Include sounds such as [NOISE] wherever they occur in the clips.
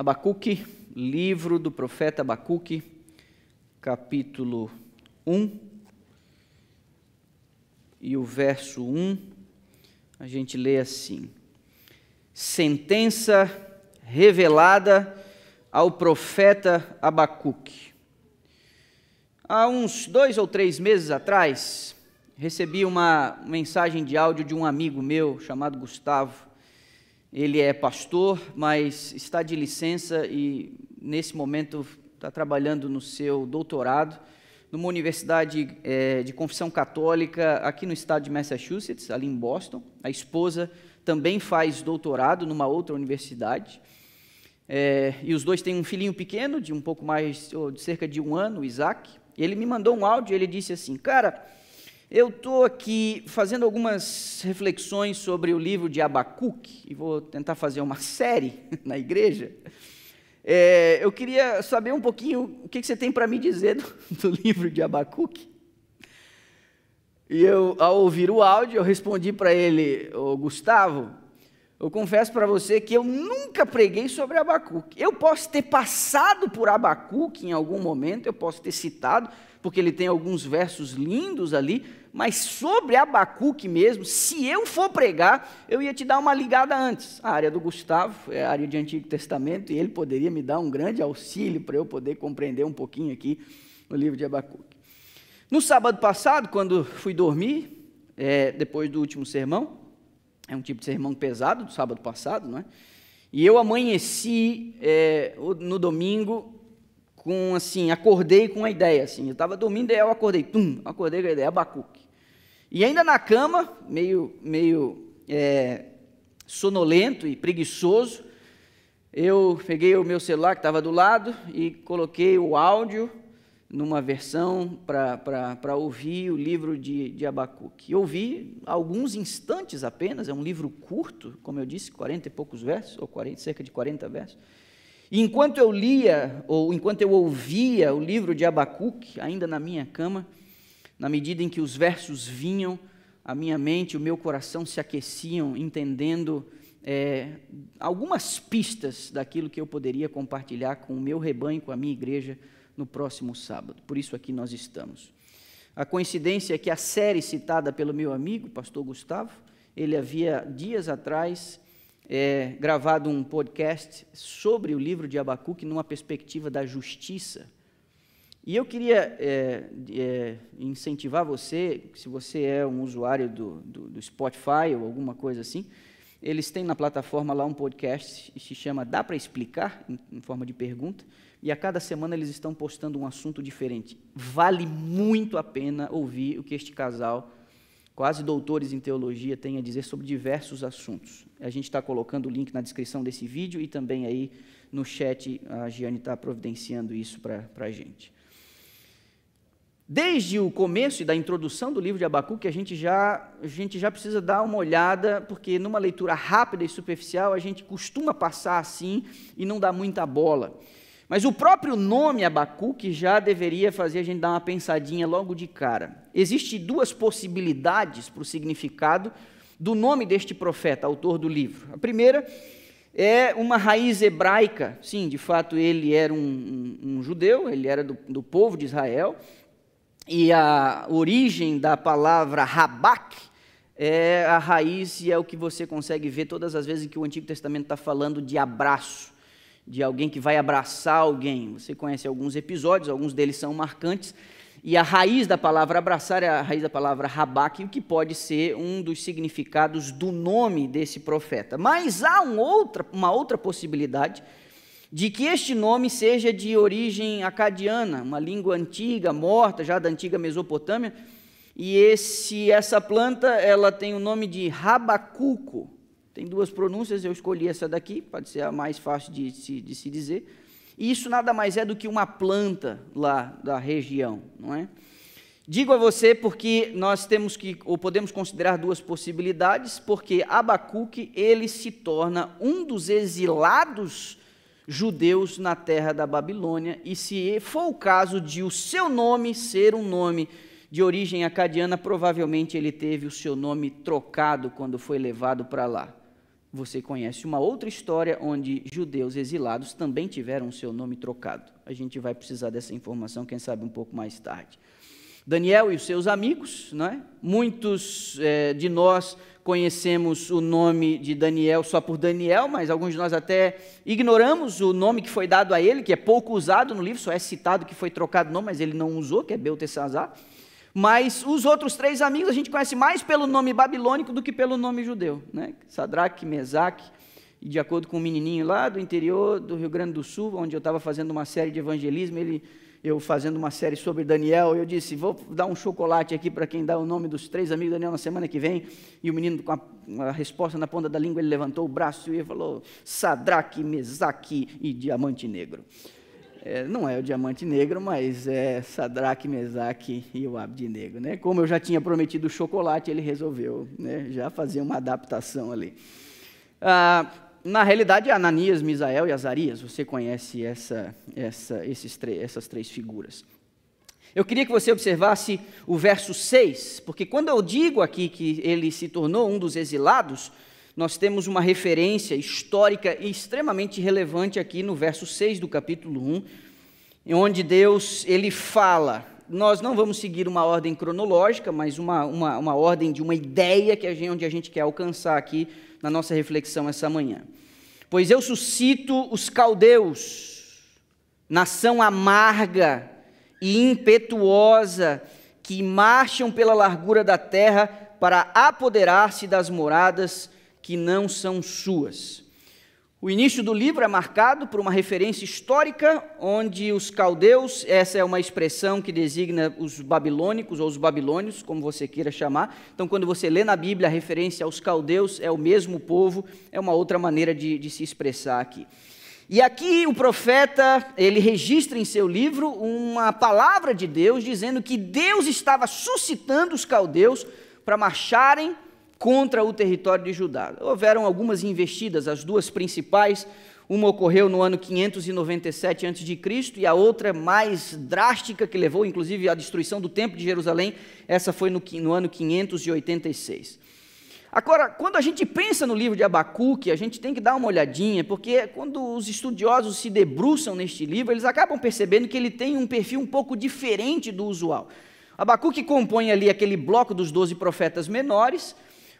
Abacuque, livro do profeta Abacuque, capítulo 1 e o verso 1, a gente lê assim: Sentença revelada ao profeta Abacuque. Há uns dois ou três meses atrás, recebi uma mensagem de áudio de um amigo meu chamado Gustavo. Ele é pastor, mas está de licença e nesse momento está trabalhando no seu doutorado numa universidade é, de confissão católica aqui no estado de Massachusetts, ali em Boston. A esposa também faz doutorado numa outra universidade. É, e os dois têm um filhinho pequeno, de um pouco mais, de cerca de um ano, o Isaac. E ele me mandou um áudio e ele disse assim: Cara, eu estou aqui fazendo algumas reflexões sobre o livro de Abacuque, e vou tentar fazer uma série [LAUGHS] na igreja. É, eu queria saber um pouquinho o que, que você tem para me dizer do, [LAUGHS] do, livro de Abacuque. E eu, ao ouvir o áudio, eu respondi para ele, o Gustavo, eu confesso para você que eu nunca preguei sobre Abacuque. Eu posso ter passado por Abacuque em algum momento, eu posso ter citado, porque ele tem alguns versos lindos ali, mas sobre Abacuque mesmo, se eu for pregar, eu ia te dar uma ligada antes. A área do Gustavo é a área de Antigo Testamento, e ele poderia me dar um grande auxílio para eu poder compreender um pouquinho aqui o livro de Abacuque. No sábado passado, quando fui dormir, é, depois do último sermão, é um tipo de sermão pesado do sábado passado, não é? E eu amanheci é, no domingo com assim, acordei com a ideia, assim, eu estava dormindo, e eu acordei, pum, acordei com a ideia, Abacuque. E ainda na cama, meio, meio é, sonolento e preguiçoso, eu peguei o meu celular que estava do lado e coloquei o áudio numa versão para ouvir o livro de, de Abacuque. ouvi alguns instantes apenas, é um livro curto, como eu disse, 40 e poucos versos, ou 40, cerca de 40 versos. E enquanto eu lia, ou enquanto eu ouvia o livro de Abacuque, ainda na minha cama, na medida em que os versos vinham, a minha mente, o meu coração se aqueciam, entendendo é, algumas pistas daquilo que eu poderia compartilhar com o meu rebanho, com a minha igreja, no próximo sábado. Por isso aqui nós estamos. A coincidência é que a série citada pelo meu amigo, pastor Gustavo, ele havia dias atrás é, gravado um podcast sobre o livro de Abacuque numa perspectiva da justiça. E eu queria é, é, incentivar você, se você é um usuário do, do, do, Spotify ou alguma coisa assim, eles têm na plataforma lá um podcast que se chama Dá para Explicar, em, em forma de pergunta, e a cada semana eles estão postando um assunto diferente. Vale muito a pena ouvir o que este casal quase doutores em teologia têm a dizer sobre diversos assuntos. A gente está colocando o link na descrição desse vídeo e também aí no chat a Giane está providenciando isso para a gente. Desde o começo e da introdução do livro de Abacuque, a gente, já, a gente já precisa dar uma olhada, porque numa leitura rápida e superficial, a gente costuma passar assim e não dá muita bola. Mas o próprio nome Abacuque já deveria fazer a gente dar uma pensadinha logo de cara. Existem duas possibilidades para o significado do nome deste profeta, autor do livro. A primeira é uma raiz hebraica. Sim, de fato, ele era um, um, um judeu, ele era do, do, povo de Israel. E a origem da palavra Rabak é a raiz e é o que você consegue ver todas as vezes que o Antigo Testamento está falando de abraço de alguém que vai abraçar alguém. Você conhece alguns episódios, alguns deles são marcantes. E a raiz da palavra abraçar é a raiz da palavra rabaque, o que pode ser um dos significados do nome desse profeta. Mas há um outra, uma outra possibilidade de que este nome seja de origem acadiana, uma língua antiga, morta, já da antiga Mesopotâmia. E esse, essa planta ela tem o nome de rabacuco. Tem duas pronúncias, eu escolhi essa daqui, pode ser a mais fácil de, de se dizer. E isso nada mais é do que uma planta lá da região, não é? Digo a você porque nós temos que, ou podemos considerar duas possibilidades, porque Abacuque, ele se torna um dos exilados judeus na terra da Babilônia, e se for o caso de o seu nome ser um nome de origem acadiana, provavelmente ele teve o seu nome trocado quando foi levado para lá. Você conhece uma outra história onde judeus exilados também tiveram o seu nome trocado. A gente vai precisar dessa informação, quem sabe, um pouco mais tarde. Daniel e os seus amigos, é? muitos é, de nós conhecemos o nome de Daniel só por Daniel, mas alguns de nós até ignoramos o nome que foi dado a ele, que é pouco usado no livro, só é citado que foi trocado o nome, mas ele não usou, que é Beltesazar. Mas os outros três amigos a gente conhece mais pelo nome babilônico do que pelo nome judeu, né? Sadraque, Mesaque, e de acordo com um menininho lá do interior do Rio Grande do Sul, onde eu estava fazendo uma série de evangelismo, ele, eu fazendo uma série sobre Daniel, eu disse, vou dar um chocolate aqui para quem dá o nome dos três amigos Daniel na semana que vem, e o menino com a, a resposta na ponta da língua, ele levantou o braço e falou, Sadraque, Mesaque e Diamante Negro. É, não é o diamante negro, mas é Sadraque, Mesaque e o Abdinegro. né? Como eu já tinha prometido chocolate, ele resolveu, né? Já fazer uma adaptação ali. Ah, na realidade, Ananias, Misael e Azarias, você conhece essa, essa, esses essas três figuras. Eu queria que você observasse o verso 6, porque quando eu digo aqui que ele se tornou um dos exilados, nós temos uma referência histórica e extremamente relevante aqui no verso 6 do capítulo 1, onde Deus ele fala. Nós não vamos seguir uma ordem cronológica, mas uma, uma, uma ordem de uma ideia que a gente, onde a gente quer alcançar aqui na nossa reflexão essa manhã. Pois eu suscito os caldeus, nação amarga e impetuosa, que marcham pela largura da terra para apoderar-se das moradas que não são suas. O início do livro é marcado por uma referência histórica, onde os caldeus, essa é uma expressão que designa os babilônicos ou os babilônios, como você queira chamar. Então, quando você lê na Bíblia a referência aos caldeus, é o mesmo povo, é uma outra maneira de, de se expressar aqui. E aqui o profeta, ele registra em seu livro uma palavra de Deus dizendo que Deus estava suscitando os caldeus para marcharem contra o território de Judá. Houveram algumas investidas, as duas principais. Uma ocorreu no ano 597 a.C. e a outra mais drástica, que levou inclusive à destruição do Templo de Jerusalém, essa foi no, no ano 586. Agora, quando a gente pensa no livro de Abacuque, a gente tem que dar uma olhadinha, porque é quando os estudiosos se debruçam neste livro, eles acabam percebendo que ele tem um perfil um pouco diferente do usual. Abacuque compõe ali aquele bloco dos doze profetas menores,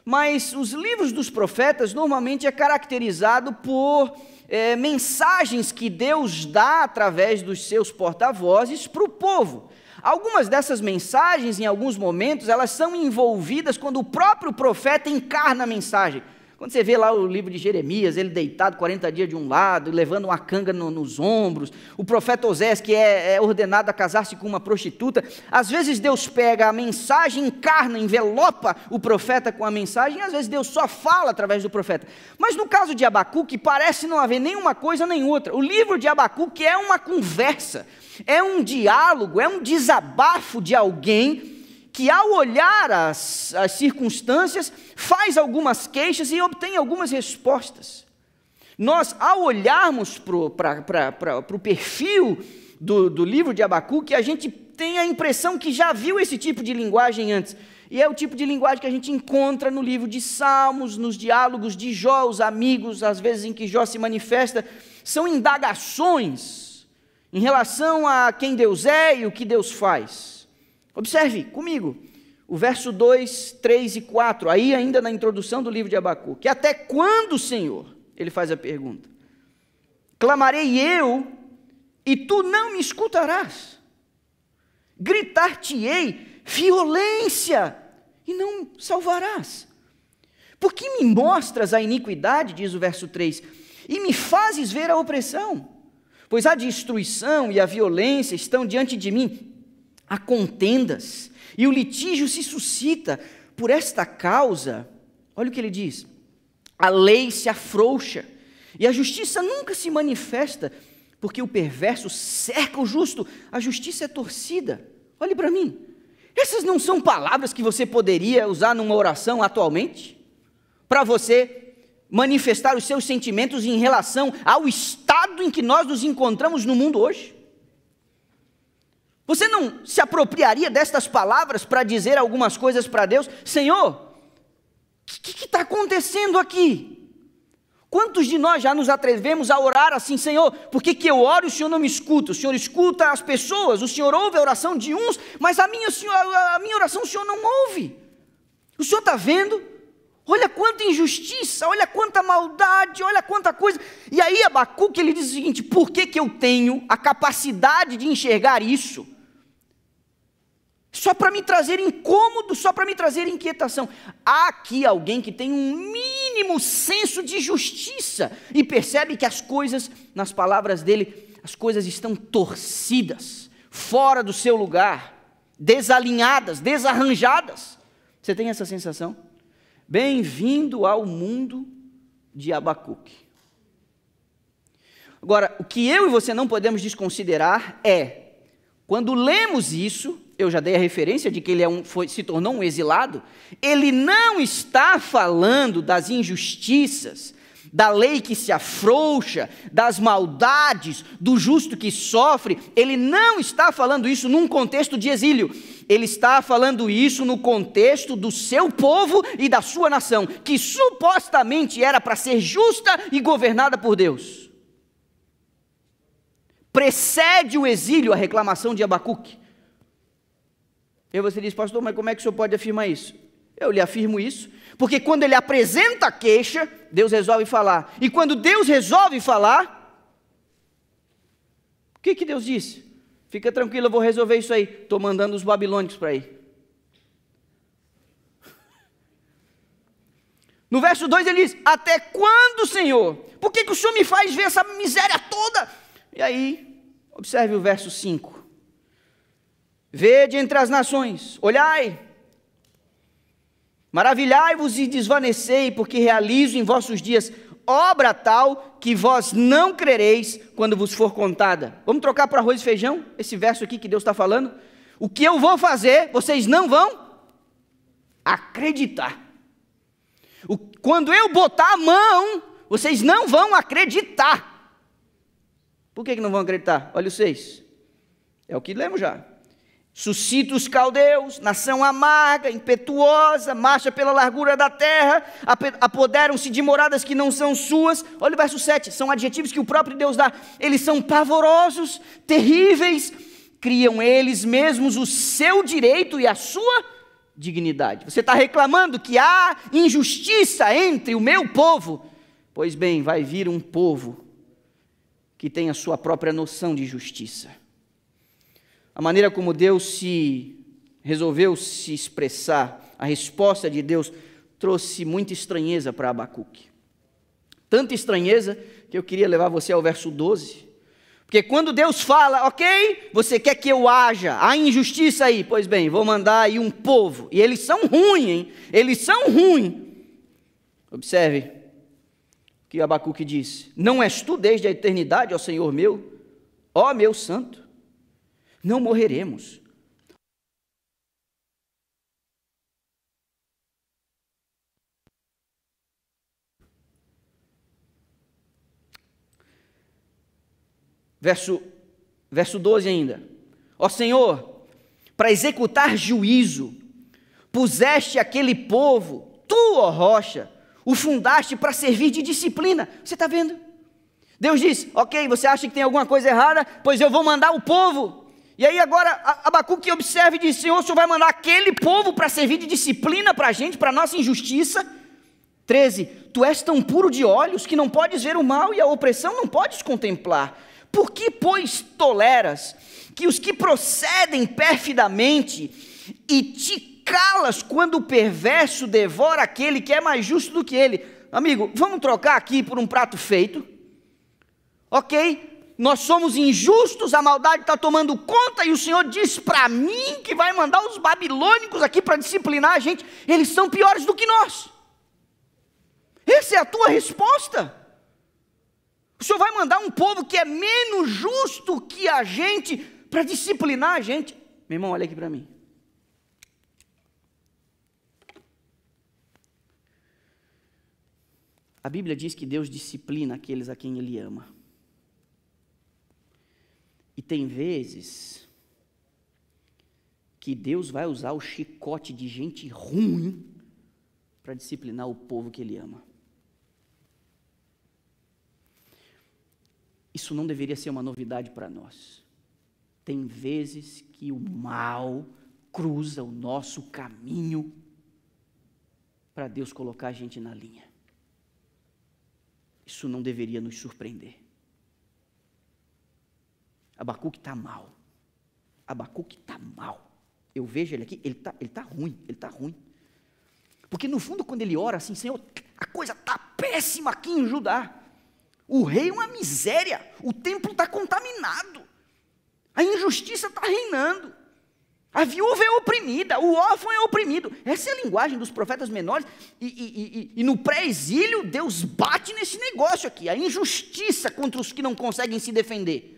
mas os livros dos profetas normalmente é caracterizado por é, mensagens que Deus dá através dos seus porta-vozes para o povo. Algumas dessas mensagens, em alguns momentos, elas são envolvidas quando o próprio profeta encarna a mensagem. Quando você vê lá o livro de Jeremias, ele deitado 40 dias de um lado, levando uma canga no, nos ombros, o profeta Osés, que é, é ordenado a casar-se com uma prostituta, às vezes Deus pega a mensagem, encarna, envelopa o profeta com a mensagem, e às vezes Deus só fala através do profeta. Mas no caso de Abacuque, parece não haver nenhuma coisa nem outra. O livro de Abacuque é uma conversa, é um diálogo, é um desabafo de alguém que ao olhar as, as circunstâncias, faz algumas queixas e obtém algumas respostas. Nós, ao olharmos para o perfil do, do livro de Abacuque, a gente tem a impressão que já viu esse tipo de linguagem antes. E é o tipo de linguagem que a gente encontra no livro de Salmos, nos diálogos de Jó, os amigos, às vezes em que Jó se manifesta, são indagações em relação a quem Deus é e o que Deus faz. Observe comigo o verso 2, 3 e 4, aí ainda na introdução do livro de Abacuque. Até quando, Senhor? Ele faz a pergunta. Clamarei eu e tu não me escutarás. Gritar-te-ei violência e não salvarás. Por que me mostras a iniquidade, diz o verso 3, e me fazes ver a opressão? Pois a destruição e a violência estão diante de mim, há contendas, e o litígio se suscita por esta causa. Olha o que ele diz: a lei se afrouxa, e a justiça nunca se manifesta, porque o perverso cerca o justo, a justiça é torcida. Olhe para mim. Essas não são palavras que você poderia usar numa oração atualmente? Para você manifestar os seus sentimentos em relação ao estado em que nós nos encontramos no mundo hoje? Você não se apropriaria destas palavras para dizer algumas coisas para Deus? Senhor, o que está acontecendo aqui? Quantos de nós já nos atrevemos a orar assim, Senhor, por que, que eu oro e o Senhor não me escuta? O Senhor escuta as pessoas, o Senhor ouve a oração de uns, mas a minha, a minha oração o Senhor não ouve. O Senhor está vendo? Olha quanta injustiça, olha quanta maldade, olha quanta coisa. E aí Abacuque ele diz o seguinte, por que, que eu tenho a capacidade de enxergar isso? só para me trazer incômodo, só para me trazer inquietação. Há aqui alguém que tem um mínimo senso de justiça e percebe que as coisas, nas palavras dele, as coisas estão torcidas, fora do seu lugar, desalinhadas, desarranjadas. Você tem essa sensação? Bem-vindo ao mundo de Abacuque. Agora, o que eu e você não podemos desconsiderar é, quando lemos isso, eu já dei a referência de que ele é um, foi, se tornou um exilado, ele não está falando das injustiças, da lei que se afrouxa, das maldades, do justo que sofre, ele não está falando isso num contexto de exílio. Ele está falando isso no contexto do seu povo e da sua nação, que supostamente era para ser justa e governada por Deus. Precede o exílio a reclamação de Abacuque. E você diz, pastor, mas como é que o senhor pode afirmar isso? Eu lhe afirmo isso, porque quando ele apresenta a queixa, Deus resolve falar. E quando Deus resolve falar, o que, que Deus disse? Fica tranquilo, eu vou resolver isso aí. Estou mandando os babilônicos para aí. [LAUGHS] No verso 2 ele diz: Até quando, Senhor? Por que, que o Senhor me faz ver essa miséria toda? E aí, observe o verso 5. Vede entre as nações, olhai, maravilhai-vos e desvanecei, porque realizo em vossos dias obra tal que vós não crereis quando vos for contada. Vamos trocar para arroz e feijão, esse verso aqui que Deus está falando? O que eu vou fazer, vocês não vão acreditar. O, quando eu botar a mão, vocês não vão acreditar. Por que, que não vão acreditar? Olha o 6. É o que lemos já. Suscita os caldeus, nação amarga, impetuosa, marcha pela largura da terra, apoderam-se de moradas que não são suas. Olha o verso 7, são adjetivos que o próprio Deus dá. Eles são pavorosos, terríveis, criam eles mesmos o seu direito e a sua dignidade. Você está reclamando que há injustiça entre o meu povo? Pois bem, vai vir um povo que tem a sua própria noção de justiça a maneira como Deus se resolveu se expressar, a resposta de Deus trouxe muita estranheza para Abacuque. Tanta estranheza que eu queria levar você ao verso 12. Porque quando Deus fala, ok, você quer que eu haja, há injustiça aí, pois bem, vou mandar aí um povo, e eles são ruins, hein? Eles são ruins. Observe o que Abacuque diz: Não és tu desde a eternidade, ó Senhor meu, ó meu santo? não morreremos. Verso, verso 12 ainda. Ó Senhor, para executar juízo, puseste aquele povo, tu, ó rocha, o fundaste para servir de disciplina. Você está vendo? Deus diz: Ok, você acha que tem alguma coisa errada? Pois eu vou mandar o povo e aí agora Abacuque observa e diz: Senhor, o Senhor vai mandar aquele povo para servir de disciplina para a gente, para a nossa injustiça. 13. Tu és tão puro de olhos que não podes ver o mal e a opressão não podes contemplar. Por que, pois, toleras que os que procedem perfidamente e te calas quando o perverso devora aquele que é mais justo do que ele? Amigo, vamos trocar aqui por um prato feito? Ok, nós somos injustos, a maldade está tomando conta e o Senhor diz para mim que vai mandar os babilônicos aqui para disciplinar a gente, eles são piores do que nós. Essa é a tua resposta. O Senhor vai mandar um povo que é menos justo que a gente para disciplinar a gente. Meu irmão, olha aqui para mim. A Bíblia diz que Deus disciplina aqueles a quem Ele ama. E tem vezes que Deus vai usar o chicote de gente ruim para disciplinar o povo que ele ama. Isso não deveria ser uma novidade para nós. Tem vezes que o mal cruza o nosso caminho para Deus colocar a gente na linha. Isso não deveria nos surpreender. Abacuque está mal. Abacuque está mal. Eu vejo ele aqui, ele está ele tá ruim, ele está ruim. Porque no fundo, quando ele ora assim, Senhor, a coisa está péssima aqui em Judá. O rei é uma miséria, o templo está contaminado, a injustiça está reinando, a viúva é oprimida, o órfão é oprimido. Essa é a linguagem dos profetas menores. E, e, e, e no pré-exílio, Deus bate nesse negócio aqui, a injustiça contra os que não conseguem se defender.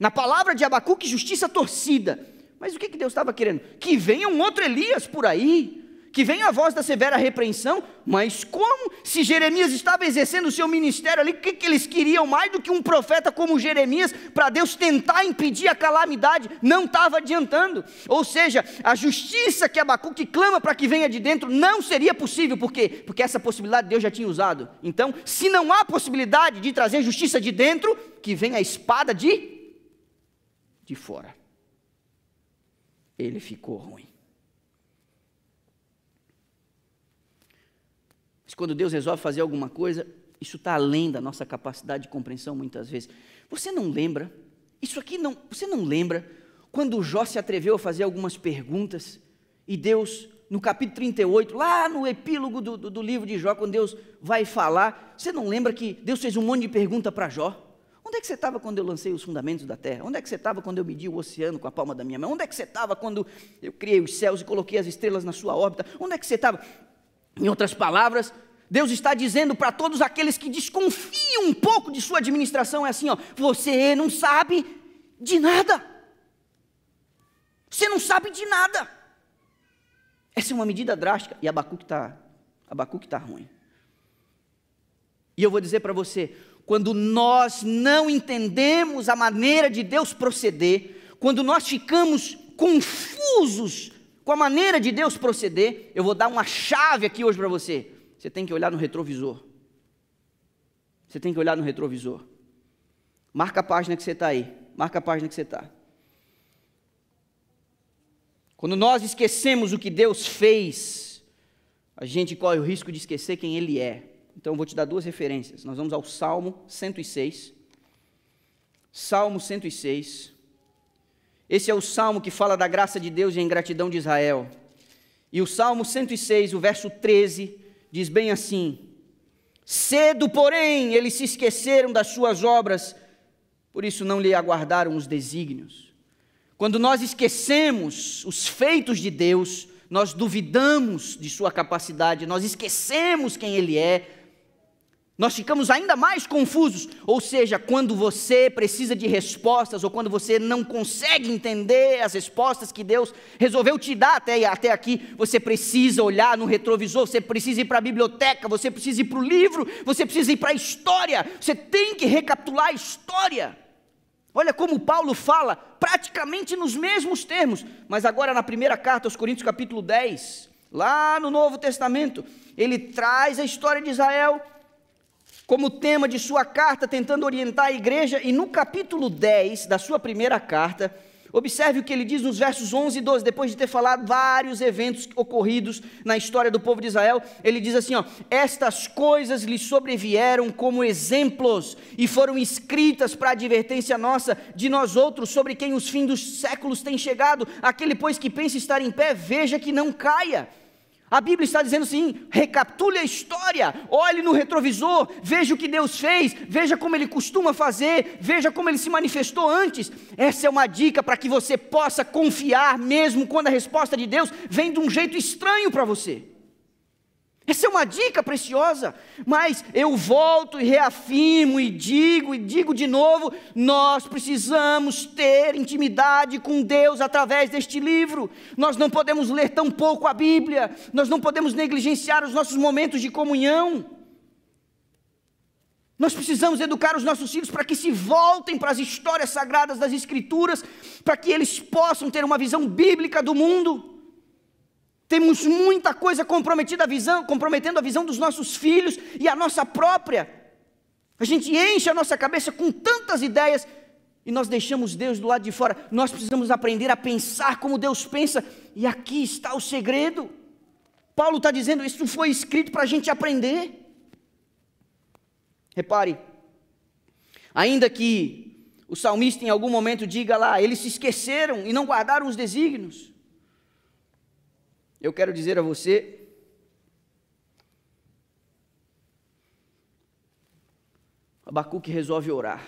Na palavra de Abacuque, justiça torcida. Mas o que, que Deus estava querendo? Que venha um outro Elias por aí, que venha a voz da severa repreensão. Mas como? Se Jeremias estava exercendo o seu ministério ali, o que, que eles queriam mais do que um profeta como Jeremias para Deus tentar impedir a calamidade? Não estava adiantando. Ou seja, a justiça que Abacuque clama para que venha de dentro não seria possível. Por quê? Porque essa possibilidade Deus já tinha usado. Então, se não há possibilidade de trazer justiça de dentro, que venha a espada de de fora. Ele ficou ruim. Mas quando Deus resolve fazer alguma coisa, isso está além da nossa capacidade de compreensão muitas vezes. Você não lembra? Isso aqui não. Você não lembra quando Jó se atreveu a fazer algumas perguntas e Deus, no capítulo 38, lá no epílogo do, do, do livro de Jó, quando Deus vai falar, você não lembra que Deus fez um monte de pergunta para Jó? Onde é que você estava quando eu lancei os fundamentos da terra? Onde é que você estava quando eu medi o oceano com a palma da minha mão? Onde é que você estava quando eu criei os céus e coloquei as estrelas na sua órbita? Onde é que você estava? Em outras palavras, Deus está dizendo para todos aqueles que desconfiam um pouco de sua administração: é assim, ó, você não sabe de nada. Você não sabe de nada. Essa é uma medida drástica. E Abacuque está tá ruim. E eu vou dizer para você: quando nós não entendemos a maneira de Deus proceder, quando nós ficamos confusos com a maneira de Deus proceder, eu vou dar uma chave aqui hoje para você. Você tem que olhar no retrovisor. Você tem que olhar no retrovisor. Marca a página que você está aí. Marca a página que você está. Quando nós esquecemos o que Deus fez, a gente corre o risco de esquecer quem Ele é. Então, eu vou te dar duas referências. Nós vamos ao Salmo 106. Salmo 106. Esse é o salmo que fala da graça de Deus e a ingratidão de Israel. E o Salmo 106, o verso 13, diz bem assim: Cedo, porém, eles se esqueceram das suas obras, por isso não lhe aguardaram os desígnios. Quando nós esquecemos os feitos de Deus, nós duvidamos de sua capacidade, nós esquecemos quem Ele é, nós ficamos ainda mais confusos, ou seja, quando você precisa de respostas ou quando você não consegue entender as respostas que Deus resolveu te dar até, até aqui, você precisa olhar no retrovisor, você precisa ir para a biblioteca, você precisa ir para o livro, você precisa ir para a história, você tem que recapitular a história. Olha como Paulo fala, praticamente nos mesmos termos, mas agora na primeira carta aos Coríntios, capítulo 10, lá no Novo Testamento, ele traz a história de Israel como tema de sua carta, tentando orientar a igreja, e no capítulo 10 da sua primeira carta, observe o que ele diz nos versos 11 e 12, depois de ter falado vários eventos ocorridos na história do povo de Israel, ele diz assim: ó, Estas coisas lhe sobrevieram como exemplos e foram escritas para advertência nossa de nós outros, sobre quem os fins dos séculos têm chegado. Aquele, pois, que pensa estar em pé, veja que não caia. A Bíblia está dizendo assim: recapitule a história, olhe no retrovisor, veja o que Deus fez, veja como Ele costuma fazer, veja como Ele se manifestou antes. Essa é uma dica para que você possa confiar, mesmo quando a resposta de Deus vem de um jeito estranho para você. Essa é uma dica preciosa, mas eu volto e reafirmo e digo e digo de novo: nós precisamos ter intimidade com Deus através deste livro. Nós não podemos ler tão pouco a Bíblia, nós não podemos negligenciar os nossos momentos de comunhão. Nós precisamos educar os nossos filhos para que se voltem para as histórias sagradas das Escrituras, para que eles possam ter uma visão bíblica do mundo. Temos muita coisa comprometida a visão, comprometendo a visão dos nossos filhos e a nossa própria. A gente enche a nossa cabeça com tantas ideias e nós deixamos Deus do lado de fora. Nós precisamos aprender a pensar como Deus pensa, e aqui está o segredo. Paulo está dizendo: isso foi escrito para a gente aprender. Repare, ainda que o salmista em algum momento diga lá, eles se esqueceram e não guardaram os desígnios, eu quero dizer a você Abacuque resolve orar.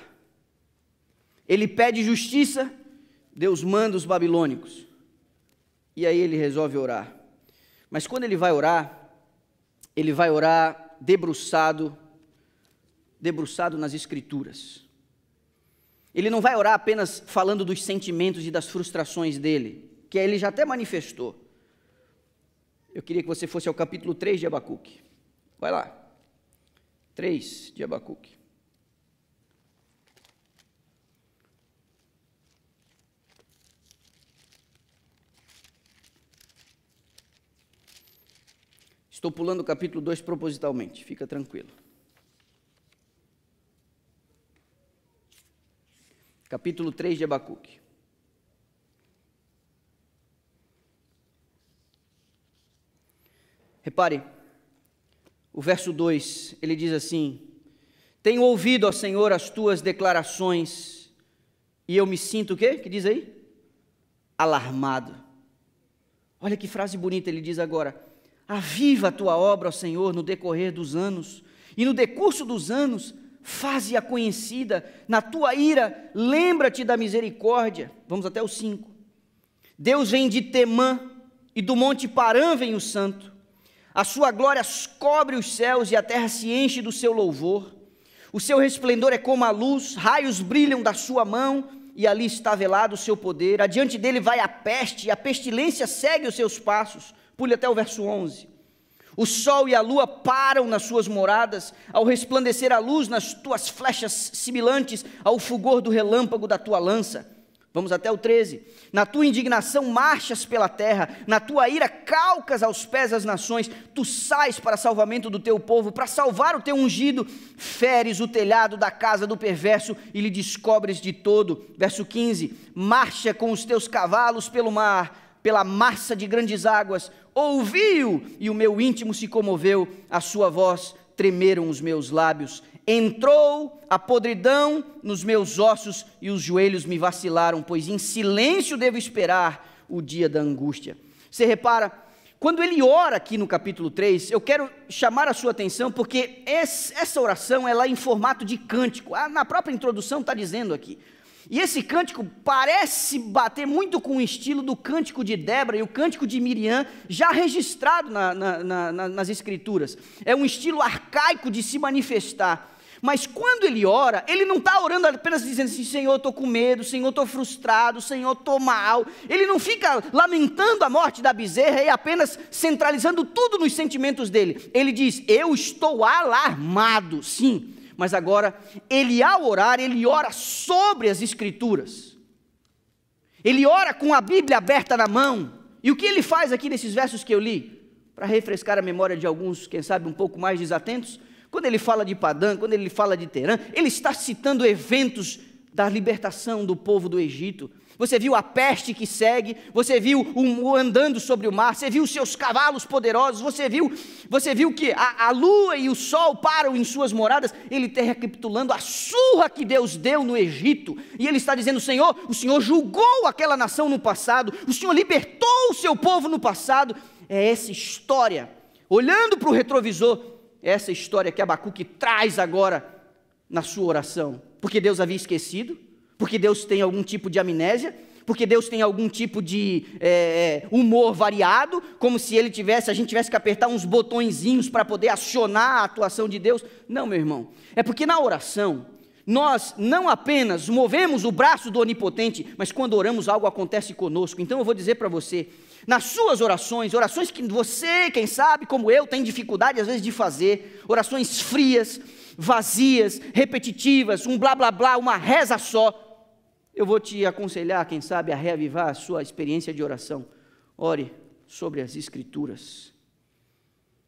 Ele pede justiça, Deus manda os babilônicos. E aí ele resolve orar. Mas quando ele vai orar, ele vai orar debruçado, debruçado nas escrituras. Ele não vai orar apenas falando dos sentimentos e das frustrações dele, que ele já até manifestou. Eu queria que você fosse ao capítulo 3 de Abacuque. Vai lá. 3 de Abacuque. Estou pulando o capítulo 2 propositalmente, fica tranquilo. Capítulo 3 de Abacuque. Repare, o verso 2, ele diz assim: Tenho ouvido, ó Senhor, as tuas declarações, e eu me sinto o quê? Que diz aí? Alarmado. Olha que frase bonita ele diz agora: Aviva a tua obra, ó Senhor, no decorrer dos anos, e no decurso dos anos, faze-a conhecida, na tua ira, lembra-te da misericórdia. Vamos até o 5. Deus vem de Temã, e do monte Paran vem o santo. A sua glória cobre os céus e a terra se enche do seu louvor. O seu resplendor é como a luz, raios brilham da sua mão e ali está velado o seu poder. Adiante dele vai a peste e a pestilência segue os seus passos. Pule até o verso 11. O sol e a lua param nas suas moradas, ao resplandecer a luz nas tuas flechas sibilantes, ao fulgor do relâmpago da tua lança. Vamos até o 13. Na tua indignação marchas pela terra, na tua ira calcas aos pés as nações, tu sais para salvamento do teu povo, para salvar o teu ungido, feres o telhado da casa do perverso e lhe descobres de todo. Verso 15: Marcha com os teus cavalos pelo mar, pela massa de grandes águas, ouviu, e o meu íntimo se comoveu, a sua voz tremeram os meus lábios Entrou a podridão nos meus ossos e os joelhos me vacilaram, pois em silêncio devo esperar o dia da angústia. Você repara, quando ele ora aqui no capítulo 3, eu quero chamar a sua atenção porque essa oração ela é em formato de cântico. Ah, na própria introdução está dizendo aqui. E esse cântico parece bater muito com o estilo do cântico de Débora e o cântico de Miriam, já registrado na, na, na, nas escrituras. É um estilo arcaico de se manifestar. Mas quando ele ora, ele não está orando apenas dizendo assim: Senhor, estou com medo, Senhor, estou frustrado, Senhor, estou mal. Ele não fica lamentando a morte da bezerra e apenas centralizando tudo nos sentimentos dele. Ele diz: Eu estou alarmado, sim. Mas agora, ele ao orar, ele ora sobre as Escrituras. Ele ora com a Bíblia aberta na mão. E o que ele faz aqui nesses versos que eu li? Para refrescar a memória de alguns, quem sabe, um pouco mais desatentos, quando ele fala de Padã, quando ele fala de Terã, ele está citando eventos da libertação do povo do Egito. Você viu a peste que segue, você viu o andando sobre o mar, você viu seus cavalos poderosos, você viu, você viu que a, a lua e o sol param em suas moradas. Ele está recapitulando a surra que Deus deu no Egito. E ele está dizendo: Senhor, o Senhor julgou aquela nação no passado, o Senhor libertou o seu povo no passado. É essa história. Olhando para o retrovisor, essa história que Abacuque traz agora na sua oração? Porque Deus havia esquecido? Porque Deus tem algum tipo de amnésia? Porque Deus tem algum tipo de é, é humor variado, como se ele tivesse, a gente tivesse que apertar uns botõezinhos para poder acionar a atuação de Deus. Não, meu irmão. É porque na oração nós não apenas movemos o braço do onipotente, mas quando oramos algo acontece conosco. Então eu vou dizer para você, nas suas orações, orações que você, quem sabe, como eu, tem dificuldade às vezes de fazer, orações frias, vazias, repetitivas, um blá blá blá, uma reza só. Eu vou te aconselhar, quem sabe, a reavivar a sua experiência de oração. Ore sobre as Escrituras.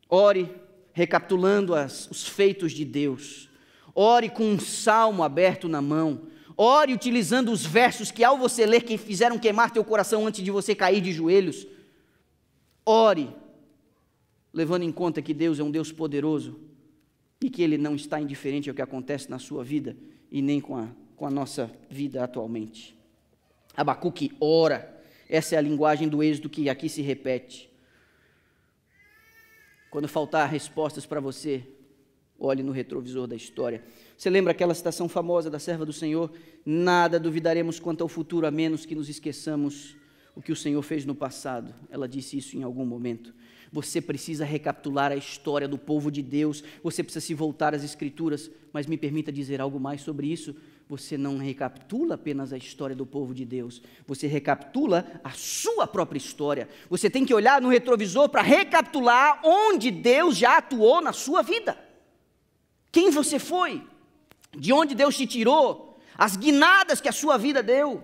Ore recapitulando as, os feitos de Deus. Ore com um salmo aberto na mão Ore utilizando os versos que, ao você ler, que fizeram queimar teu coração antes de você cair de joelhos. Ore, levando em conta que Deus é um Deus poderoso e que Ele não está indiferente ao que acontece na sua vida e nem com a, com a nossa vida atualmente. Abacuque ora. Essa é a linguagem do êxodo que aqui se repete. Quando faltar respostas para você, olhe no retrovisor da história. Você lembra aquela citação famosa da serva do Senhor? Nada duvidaremos quanto ao futuro, a menos que nos esqueçamos o que o Senhor fez no passado. Ela disse isso em algum momento. Você precisa recapitular a história do povo de Deus, você precisa se voltar às Escrituras, mas me permita dizer algo mais sobre isso. Você não recapitula apenas a história do povo de Deus, você recapitula a sua própria história. Você tem que olhar no retrovisor para recapitular onde Deus já atuou na sua vida. Quem você foi? de onde Deus te tirou, as guinadas que a sua vida deu,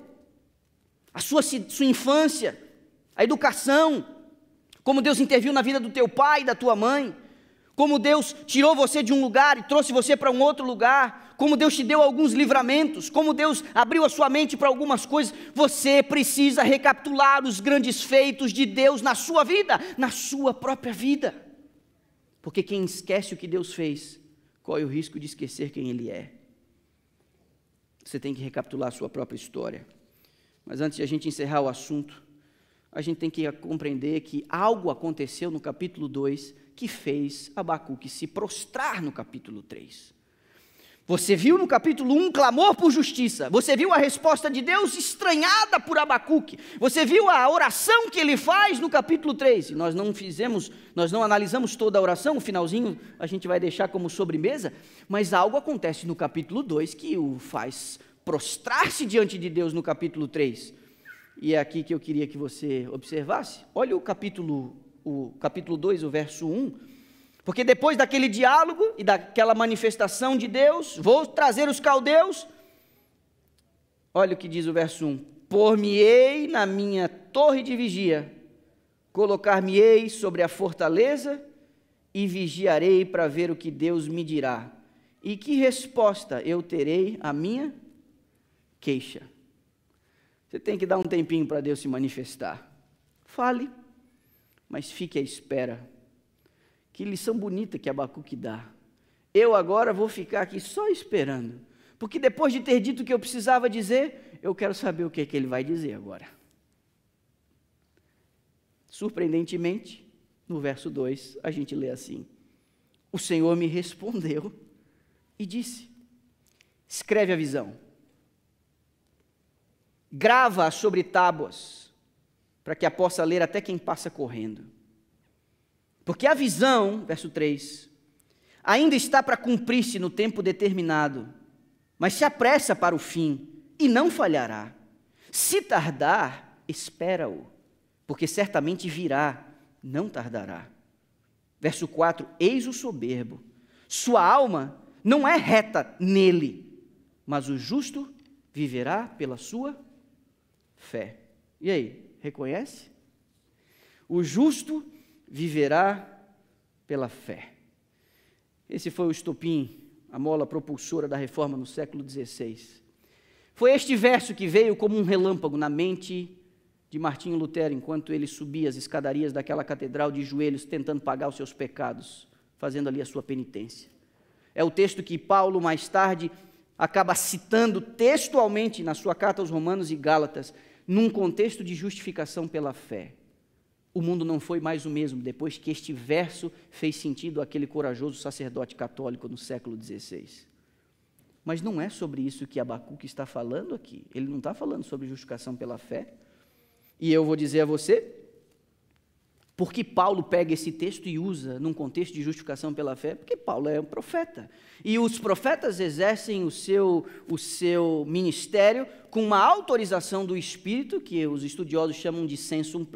a sua, sua infância, a educação, como Deus interviu na vida do teu pai e da tua mãe, como Deus tirou você de um lugar e trouxe você para um outro lugar, como Deus te deu alguns livramentos, como Deus abriu a sua mente para algumas coisas, você precisa recapitular os grandes feitos de Deus na sua vida, na sua própria vida. Porque quem esquece o que Deus fez, corre o risco de esquecer quem Ele é você tem que recapitular a sua própria história. Mas antes de a gente encerrar o assunto, a gente tem que compreender que algo aconteceu no capítulo 2 que fez Abacuque se prostrar no capítulo 3. Você viu no capítulo 1 clamor por justiça. Você viu a resposta de Deus estranhada por Abacuque. Você viu a oração que ele faz no capítulo 3. E nós não fizemos, nós não analisamos toda a oração, o finalzinho a gente vai deixar como sobremesa, mas algo acontece no capítulo 2 que o faz prostrar-se diante de Deus no capítulo 3. E é aqui que eu queria que você observasse. Olha o capítulo o capítulo 2, o verso 1 porque depois daquele diálogo e daquela manifestação de Deus, vou trazer os caldeus. Olha o que diz o verso 1: Por-me-ei na minha torre de vigia, colocar-me-ei sobre a fortaleza e vigiarei para ver o que Deus me dirá. E que resposta eu terei à minha queixa? Você tem que dar um tempinho para Deus se manifestar. Fale, mas fique à espera que lição bonita que Abacuque dá. Eu agora vou ficar aqui só esperando. Porque depois de ter dito o que eu precisava dizer, eu quero saber o que, é que ele vai dizer agora. Surpreendentemente, no verso 2, a gente lê assim: O Senhor me respondeu e disse: Escreve a visão, grava sobre tábuas, para que a possa ler até quem passa correndo porque a visão, verso 3, ainda está para cumprir-se no tempo determinado, mas se apressa para o fim e não falhará. Se tardar, espera-o, porque certamente virá, não tardará. Verso 4: Eis o soberbo, sua alma não é reta nele, mas o justo viverá pela sua fé. E aí, reconhece? O justo viverá viverá pela fé. Esse foi o estopim, a mola propulsora da reforma no século XVI. Foi este verso que veio como um relâmpago na mente de Martinho Lutero enquanto ele subia as escadarias daquela catedral de joelhos, tentando pagar os seus pecados, fazendo ali a sua penitência. É o texto que Paulo, mais tarde, acaba citando textualmente na sua carta aos Romanos e Gálatas, num contexto de justificação pela fé o mundo não foi mais o mesmo depois que este verso fez sentido àquele corajoso sacerdote católico no século XVI. Mas não é sobre isso que Abacuque está falando aqui. Ele não está falando sobre justificação pela fé. E eu vou dizer a você por que Paulo pega esse texto e usa num contexto de justificação pela fé? Porque Paulo é um profeta. E os profetas exercem o seu, o seu ministério com uma autorização do Espírito, que os estudiosos chamam de sensus,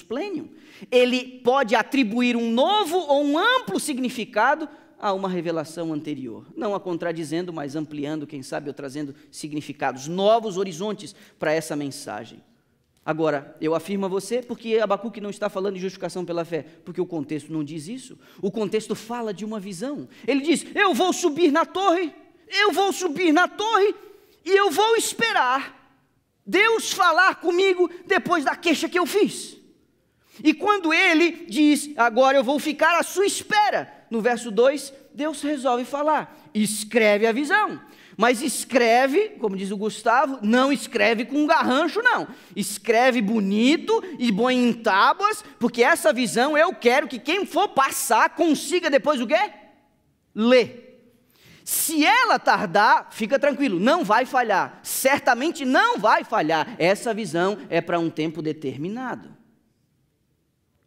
plenum. plenium. Ele pode atribuir um novo ou um amplo significado a uma revelação anterior. Não a contradizendo, mas ampliando, quem sabe, ou trazendo significados, novos horizontes para essa mensagem. Agora, eu afirmo a você, porque Abacuque não está falando de justificação pela fé, porque o contexto não diz isso. O contexto fala de uma visão. Ele diz: Eu vou subir na torre, eu vou subir na torre e eu vou esperar Deus falar comigo depois da queixa que eu fiz. E quando ele diz, agora eu vou ficar à sua espera, no verso 2, Deus resolve falar, escreve a visão. Mas escreve, como diz o Gustavo, não escreve com um garrancho, não. Escreve bonito e bom em tábuas, porque essa visão eu quero que quem for passar consiga depois o quê? Ler. Se ela tardar, fica tranquilo, não vai falhar. Certamente não vai falhar. Essa visão é para um tempo determinado.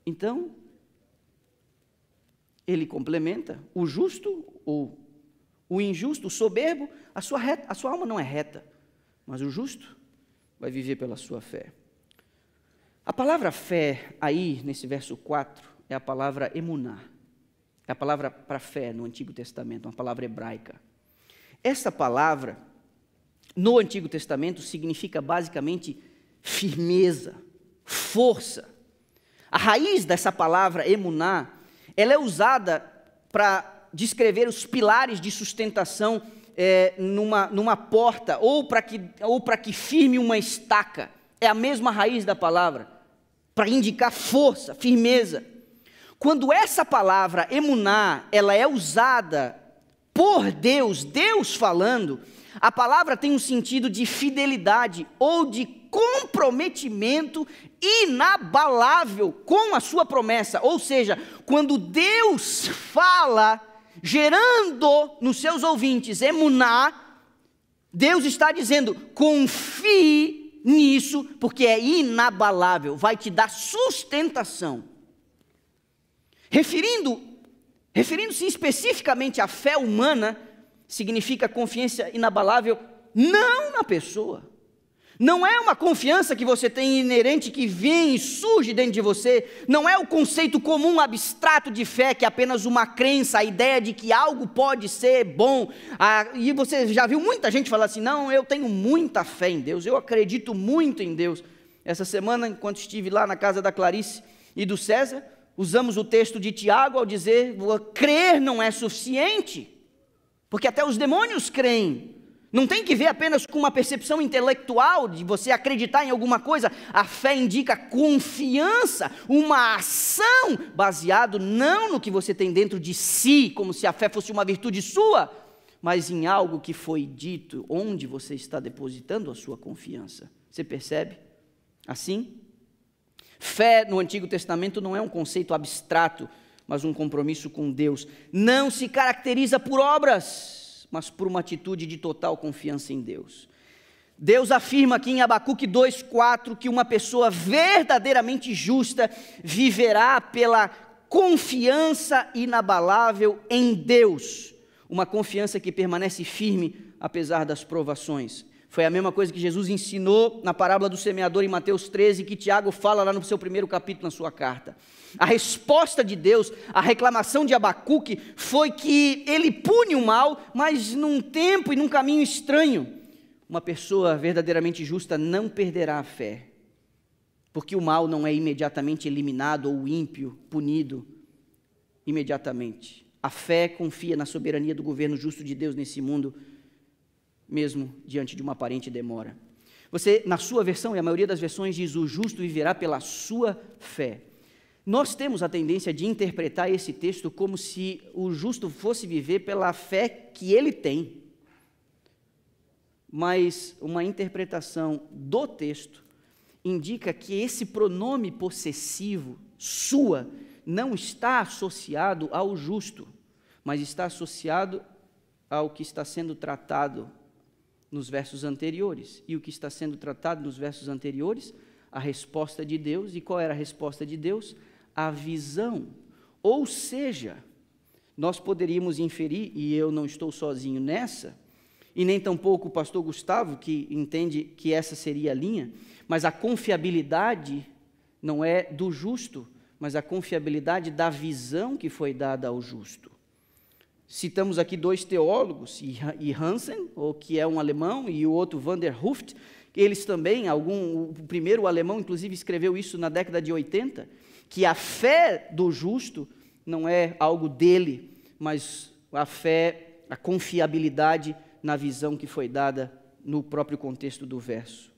Então, ele complementa o justo ou o injusto, o soberbo, a sua, reta, a sua alma não é reta, mas o justo vai viver pela sua fé. A palavra fé, aí, nesse verso 4, é a palavra emuná. É a palavra para fé no Antigo Testamento, uma palavra hebraica. Essa palavra, no Antigo Testamento, significa basicamente firmeza, força. A raiz dessa palavra emuná, ela é usada para descrever os pilares de sustentação é, numa, numa porta ou para que, ou que firme uma estaca. É a mesma raiz da palavra, para indicar força, firmeza. Quando essa palavra emuná, ela é usada por Deus, Deus falando, a palavra tem um sentido de fidelidade ou de comprometimento inabalável com a sua promessa. Ou seja, quando Deus fala, gerando nos seus ouvintes emuná, Deus está dizendo: confie nisso, porque é inabalável, vai te dar sustentação. Referindo, referindo-se especificamente à fé humana, significa confiança inabalável não na pessoa, não é uma confiança que você tem inerente que vem e surge dentro de você. Não é o conceito comum abstrato de fé, que é apenas uma crença, a ideia de que algo pode ser bom. Ah, e você já viu muita gente falar assim: não, eu tenho muita fé em Deus, eu acredito muito em Deus. Essa semana, enquanto estive lá na casa da Clarice e do César, usamos o texto de Tiago ao dizer: crer não é suficiente, porque até os demônios creem. Não tem que ver apenas com uma percepção intelectual de você acreditar em alguma coisa. A fé indica confiança, uma ação baseado não no que você tem dentro de si, como se a fé fosse uma virtude sua, mas em algo que foi dito, onde você está depositando a sua confiança. Você percebe? Assim, fé no Antigo Testamento não é um conceito abstrato, mas um compromisso com Deus. Não se caracteriza por obras mas por uma atitude de total confiança em Deus. Deus afirma aqui em Abacuque 2,4 que uma pessoa verdadeiramente justa viverá pela confiança inabalável em Deus, uma confiança que permanece firme apesar das provações. Foi a mesma coisa que Jesus ensinou na parábola do semeador em Mateus 13, que Tiago fala lá no seu primeiro capítulo na sua carta. A resposta de Deus à reclamação de Abacuque foi que ele pune o mal, mas num tempo e num caminho estranho. Uma pessoa verdadeiramente justa não perderá a fé, porque o mal não é imediatamente eliminado ou ímpio, punido imediatamente. A fé confia na soberania do governo justo de Deus nesse mundo mesmo diante de uma aparente demora. Você, na sua versão, e a maioria das versões diz: o justo viverá pela sua fé. Nós temos a tendência de interpretar esse texto como se o justo fosse viver pela fé que ele tem. Mas uma interpretação do texto indica que esse pronome possessivo, sua, não está associado ao justo, mas está associado ao que está sendo tratado nos versos anteriores. E o que está sendo tratado nos versos anteriores? A resposta de Deus. E qual era a resposta de Deus? A visão. Ou seja, nós poderíamos inferir, e eu não estou sozinho nessa, e nem tampouco o pastor Gustavo, que entende que essa seria a linha, mas a confiabilidade não é do justo, mas a confiabilidade da visão que foi dada ao justo. Citamos aqui dois teólogos, e Hansen, ou que é um alemão, e o outro Van der Hooft, eles também, algum, o primeiro o alemão inclusive escreveu isso na década de 80, que a fé do justo não é algo dele, mas a fé, a confiabilidade na visão que foi dada no próprio contexto do verso.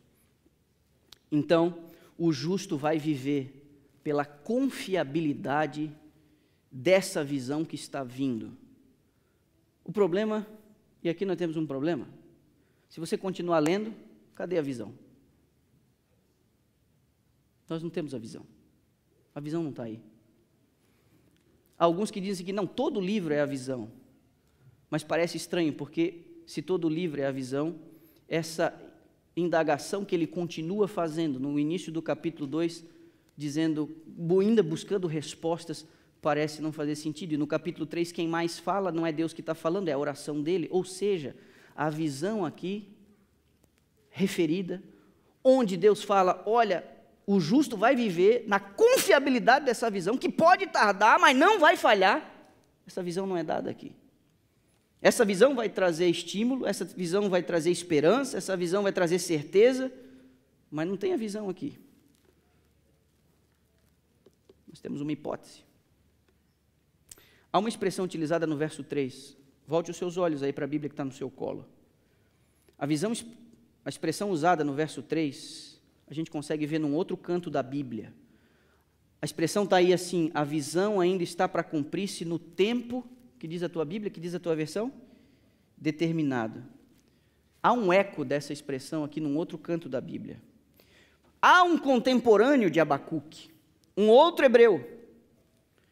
Então, o justo vai viver pela confiabilidade dessa visão que está vindo. O problema, e aqui nós temos um problema, se você continuar lendo, cadê a visão? Nós não temos a visão. A visão não está aí. Há alguns que dizem que não, todo livro é a visão. Mas parece estranho, porque se todo livro é a visão, essa indagação que ele continua fazendo no início do capítulo 2, dizendo, ainda buscando respostas parece não fazer sentido. E no capítulo 3, quem mais fala não é Deus que está falando, é a oração dele. Ou seja, a visão aqui, referida, onde Deus fala: olha, o justo vai viver na confiabilidade dessa visão, que pode tardar, mas não vai falhar. Essa visão não é dada aqui. Essa visão vai trazer estímulo, essa visão vai trazer esperança, essa visão vai trazer certeza, mas não tem a visão aqui. Nós temos uma hipótese. Há uma expressão utilizada no verso 3. Volte os seus olhos aí para a Bíblia que está no seu colo. A visão, a expressão usada no verso 3, a gente consegue ver num outro canto da Bíblia. A expressão está aí assim: a visão ainda está para cumprir-se no tempo, que diz a tua Bíblia, que diz a tua versão? Determinado. Há um eco dessa expressão aqui num outro canto da Bíblia. Há um contemporâneo de Abacuque, um outro hebreu,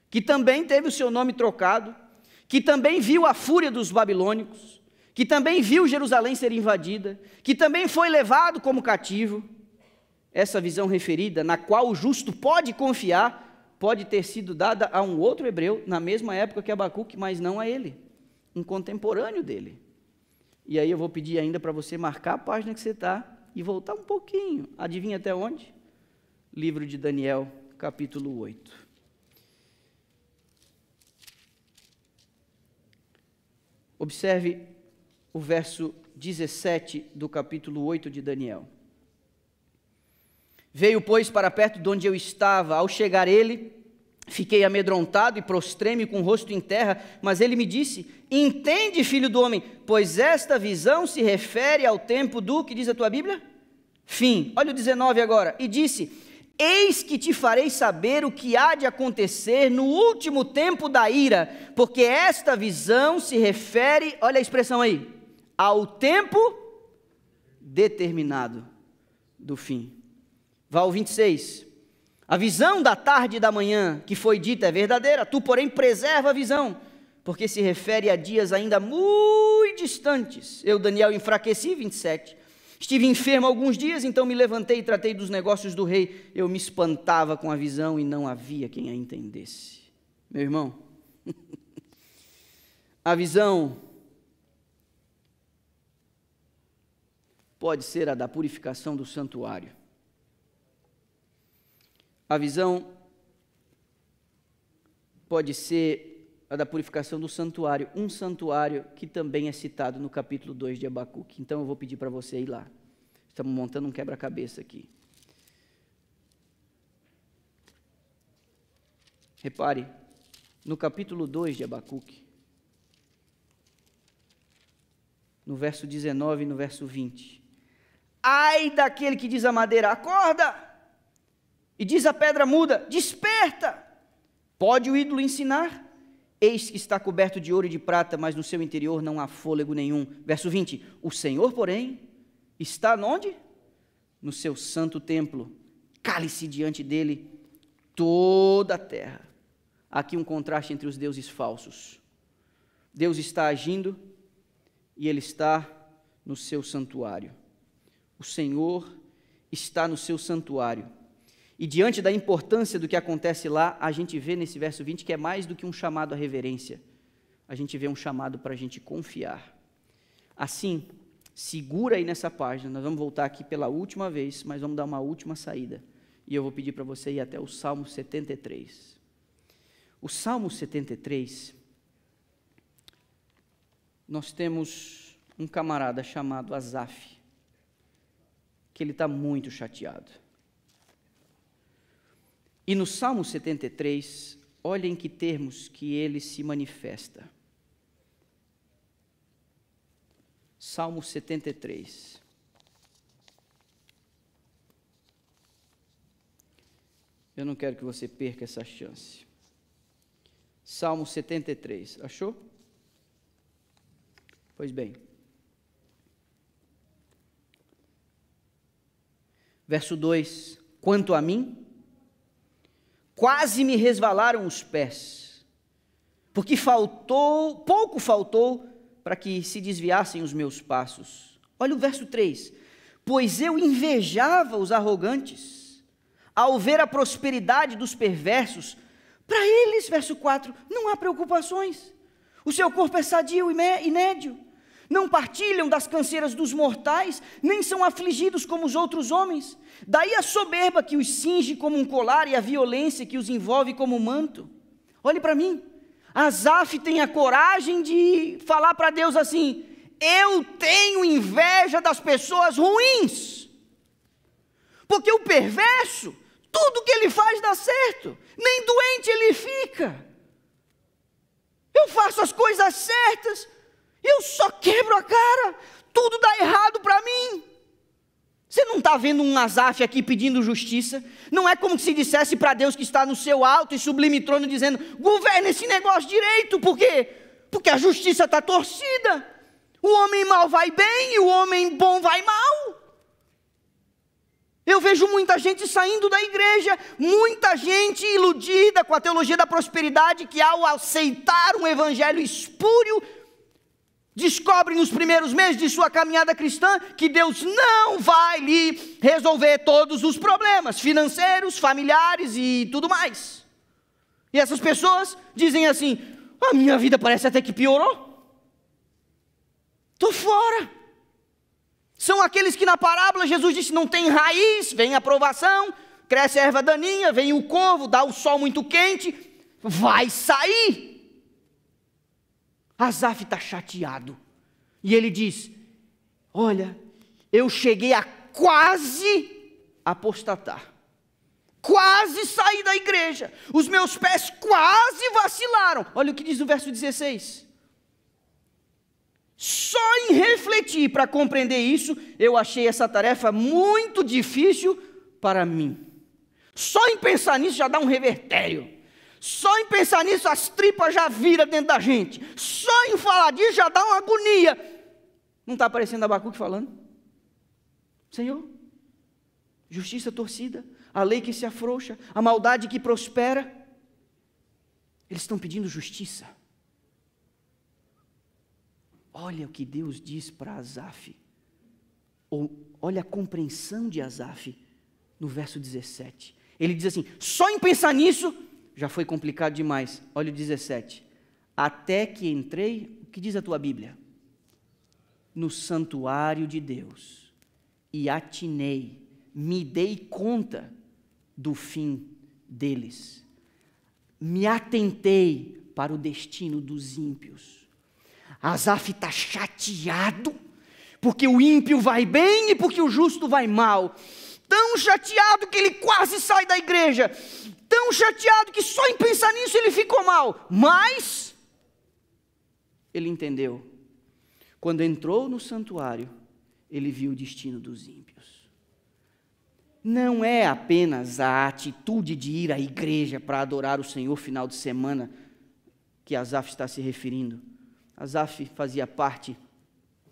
que também teve o seu nome trocado, que também viu a fúria dos babilônicos, que também viu Jerusalém ser invadida, que também foi levado como cativo. Essa visão referida, na qual o justo pode confiar, pode ter sido dada a um outro hebreu, na mesma época que Abacuque, mas não a ele, um contemporâneo dele. E aí eu vou pedir ainda para você marcar a página que você está e voltar um pouquinho. Adivinha até onde? Livro de Daniel, capítulo 8. Observe o verso 17 do capítulo 8 de Daniel. Veio, pois, para perto de onde eu estava. Ao chegar ele, fiquei amedrontado e prostrei-me com o rosto em terra. Mas ele me disse: Entende, filho do homem, pois esta visão se refere ao tempo do que diz a tua Bíblia? Fim. Olha o 19 agora. E disse: Eis que te farei saber o que há de acontecer no último tempo da ira, porque esta visão se refere, olha a expressão aí, ao tempo determinado do fim. Val 26. A visão da tarde e da manhã que foi dita é verdadeira, tu, porém, preserva a visão, porque se refere a dias ainda muito distantes. Eu, Daniel, enfraqueci, 27 Estive enfermo alguns dias, então me levantei e tratei dos negócios do rei. Eu me espantava com a visão e não havia quem a entendesse. Meu irmão, [LAUGHS] a visão pode ser a da purificação do santuário. A visão pode ser a da purificação do santuário, um santuário que também é citado no capítulo 2 de Abacuque. Então eu vou pedir para você ir lá. Estamos montando um quebra-cabeça aqui. Repare, no capítulo 2 de Abacuque, no verso 19 e no verso 20. Ai daquele que diz a madeira: acorda! E diz a pedra muda: desperta! Pode o ídolo ensinar? Eis que está coberto de ouro e de prata, mas no seu interior não há fôlego nenhum. Verso 20: O Senhor, porém, está onde? No seu santo templo. Cale-se diante dele toda a terra. Aqui um contraste entre os deuses falsos. Deus está agindo e ele está no seu santuário. O Senhor está no seu santuário. E diante da importância do que acontece lá, a gente vê nesse verso 20 que é mais do que um chamado à reverência. A gente vê um chamado para a gente confiar. Assim, segura aí nessa página. Nós vamos voltar aqui pela última vez, mas vamos dar uma última saída. E eu vou pedir para você ir até o Salmo 73. O Salmo 73, nós temos um camarada chamado Azaf, que ele está muito chateado. E no Salmo 73, olhem que termos que ele se manifesta. Salmo 73. Eu não quero que você perca essa chance. Salmo 73, achou? Pois bem. Verso 2: Quanto a mim, Quase me resvalaram os pés, porque faltou, pouco faltou para que se desviassem os meus passos. Olha o verso 3. Pois eu invejava os arrogantes, ao ver a prosperidade dos perversos, para eles, verso 4, não há preocupações. O seu corpo é sadio e inédio não partilham das canseiras dos mortais, nem são afligidos como os outros homens. Daí a soberba que os cinge como um colar e a violência que os envolve como um manto. Olhe para mim, Asaf tem a coragem de falar para Deus assim: Eu tenho inveja das pessoas ruins, porque o perverso, tudo que ele faz dá certo, nem doente ele fica. Eu faço as coisas certas, eu só quebro a cara, tudo dá errado para mim. Você não está vendo um Azaf aqui pedindo justiça? Não é como se dissesse para Deus que está no seu alto e sublime trono dizendo: governa esse negócio direito, por quê? Porque a justiça está torcida. O homem mal vai bem e o homem bom vai mal. Eu vejo muita gente saindo da igreja, muita gente iludida com a teologia da prosperidade que, ao aceitar um evangelho espúrio, descobre nos primeiros meses de sua caminhada cristã que Deus não vai lhe resolver todos os problemas financeiros, familiares e tudo mais. E essas pessoas dizem assim: a minha vida parece até que piorou. Estou fora. São aqueles que na parábola Jesus disse: não tem raiz, vem a provação, cresce a erva daninha, vem o corvo, dá o sol muito quente, vai sair. Azaf está chateado. E ele diz: Olha, eu cheguei a quase apostatar. Quase saí da igreja. Os meus pés quase vacilaram. Olha o que diz o verso 16. Só em refletir para compreender isso, eu achei essa tarefa muito difícil para mim. Só em pensar nisso já dá um revertério. Só em pensar nisso as tripas já viram dentro da gente. Só em falar disso já dá uma agonia. Não está aparecendo Abacuque falando? Senhor, justiça torcida, a lei que se afrouxa, a maldade que prospera. Eles estão pedindo justiça. Olha o que Deus diz para Asaf. Ou olha a compreensão de Asaf no verso 17. Ele diz assim: só em pensar nisso já foi complicado demais. Olha o 17. Até que entrei, o que diz a tua Bíblia? No santuário de Deus e atinei, me dei conta do fim deles. Me atentei para o destino dos ímpios. Azaf está chateado, porque o ímpio vai bem e porque o justo vai mal. Tão chateado que ele quase sai da igreja tão chateado que só em pensar nisso ele ficou mal. Mas ele entendeu. Quando entrou no santuário, ele viu o destino dos ímpios. Não é apenas a atitude de ir à igreja para adorar o Senhor final de semana que Asaf está se referindo. Asaf fazia parte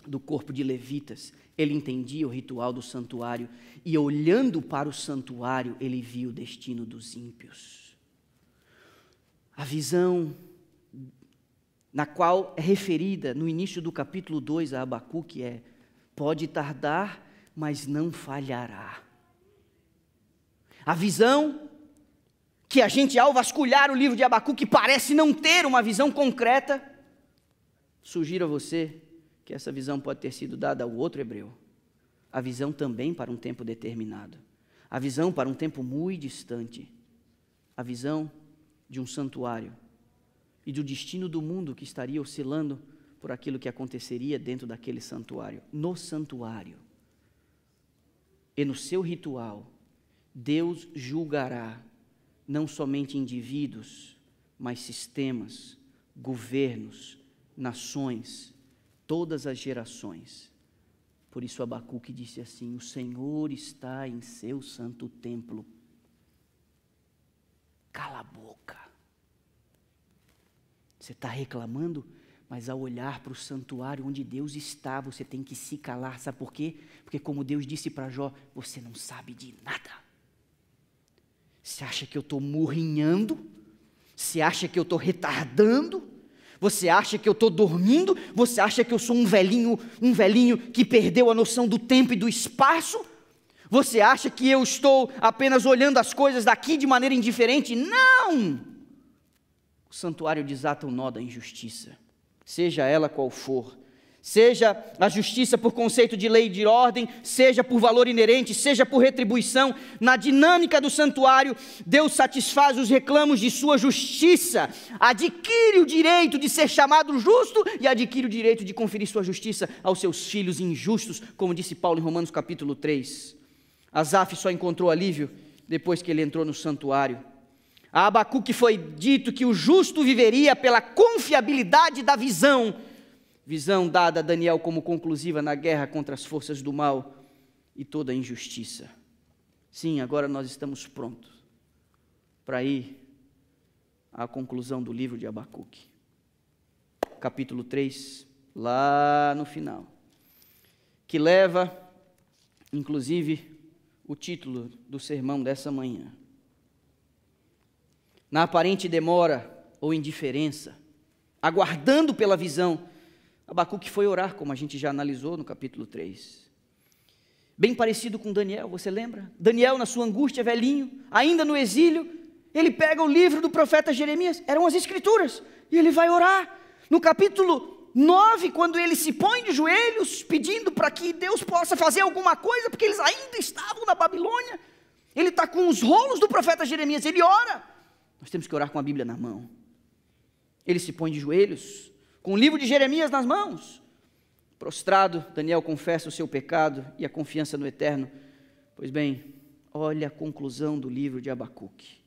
do corpo de levitas ele entendia o ritual do santuário e, olhando para o santuário, ele viu o destino dos ímpios. A visão na qual é referida no início do capítulo 2 a Abacuque é: pode tardar, mas não falhará. A visão que a gente, ao vasculhar o livro de Abacuque, parece não ter uma visão concreta, sugiro a você que essa visão pode ter sido dada ao outro hebreu. A visão também para um tempo determinado. A visão para um tempo muito distante. A visão de um santuário e do destino do mundo que estaria oscilando por aquilo que aconteceria dentro daquele santuário. No santuário e no seu ritual, Deus julgará não somente indivíduos, mas sistemas, governos, nações, todas as gerações. Por isso Abacuque disse assim: O Senhor está em seu santo templo. Cala a boca. Você está reclamando, mas ao olhar para o santuário onde Deus está, você tem que se calar. Sabe por quê? Porque, como Deus disse para Jó, você não sabe de nada. Você acha que eu estou murrinhando? Você acha que eu estou retardando? Você acha que eu estou dormindo? Você acha que eu sou um velhinho, um velhinho que perdeu a noção do tempo e do espaço? Você acha que eu estou apenas olhando as coisas daqui de maneira indiferente? Não! O santuário desata o nó da injustiça, seja ela qual for, seja a justiça por conceito de lei e de ordem, seja por valor inerente, seja por retribuição, na dinâmica do santuário, Deus satisfaz os reclamos de sua justiça, adquire o direito de ser chamado justo e adquire o direito de conferir sua justiça aos seus filhos injustos, como disse Paulo em Romanos capítulo 3. Azaf só encontrou alívio depois que ele entrou no santuário. A Abacuque foi dito que o justo viveria pela confiabilidade da visão visão dada a Daniel como conclusiva na guerra contra as forças do mal e toda a injustiça. Sim, agora nós estamos prontos para ir à conclusão do livro de Abacuque. Capítulo 3, lá no final, que leva, inclusive, o título do sermão dessa manhã. Na aparente demora ou indiferença, aguardando pela visão, Abacuque foi orar, como a gente já analisou no capítulo 3. Bem parecido com Daniel, você lembra? Daniel, na sua angústia, velhinho, ainda no exílio, ele pega o livro do profeta Jeremias, eram as escrituras, e ele vai orar. No capítulo 9, quando ele se põe de joelhos, pedindo para que Deus possa fazer alguma coisa, porque eles ainda estavam na Babilônia, ele está com os rolos do profeta Jeremias, ele ora. Nós temos que orar com a Bíblia na mão. Ele se põe de joelhos, com o livro de Jeremias nas mãos. Prostrado, Daniel confessa o seu pecado e a confiança no Eterno. Pois bem, olha a conclusão do livro de Abacuque.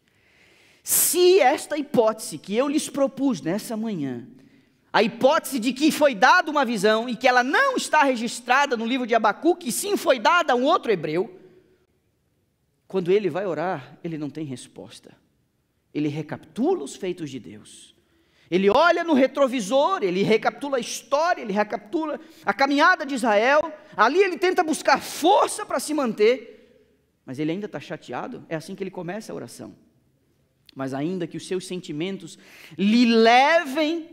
Se esta hipótese que eu lhes propus nessa manhã, a hipótese de que foi dada uma visão e que ela não está registrada no livro de Abacuque, e sim foi dada a um outro hebreu, quando ele vai orar, ele não tem resposta. Ele recapitula os feitos de Deus. Ele olha no retrovisor, ele recapitula a história, ele recapitula a caminhada de Israel. Ali ele tenta buscar força para se manter, mas ele ainda está chateado. É assim que ele começa a oração. Mas ainda que os seus sentimentos lhe levem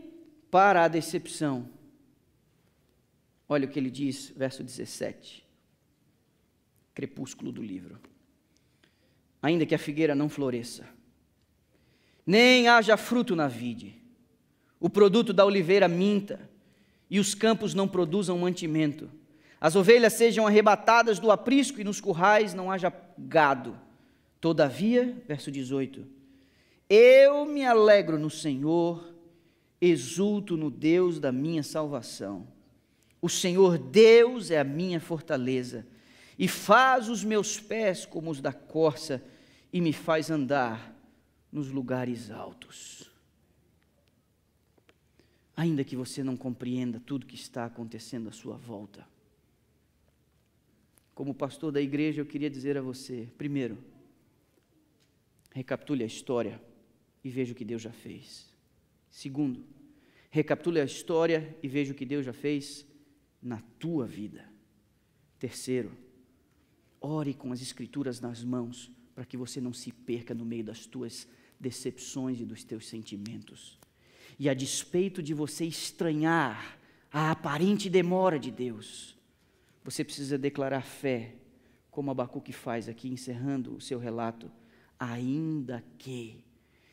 para a decepção. Olha o que ele diz, verso 17. Crepúsculo do livro. Ainda que a figueira não floresça, nem haja fruto na vide o produto da oliveira minta, e os campos não produzam mantimento. As ovelhas sejam arrebatadas do aprisco e nos currais não haja gado. Todavia, verso 18: Eu me alegro no Senhor, exulto no Deus da minha salvação. O Senhor Deus é a minha fortaleza, e faz os meus pés como os da corça, e me faz andar nos lugares altos ainda que você não compreenda tudo que está acontecendo à sua volta. Como pastor da igreja, eu queria dizer a você: primeiro, recapitule a história e veja o que Deus já fez. Segundo, recapitule a história e veja o que Deus já fez na tua vida. Terceiro, ore com as Escrituras nas mãos para que você não se perca no meio das tuas decepções e dos teus sentimentos. E a despeito de você estranhar a aparente demora de Deus, você precisa declarar fé, como Abacuque faz aqui, encerrando o seu relato, ainda que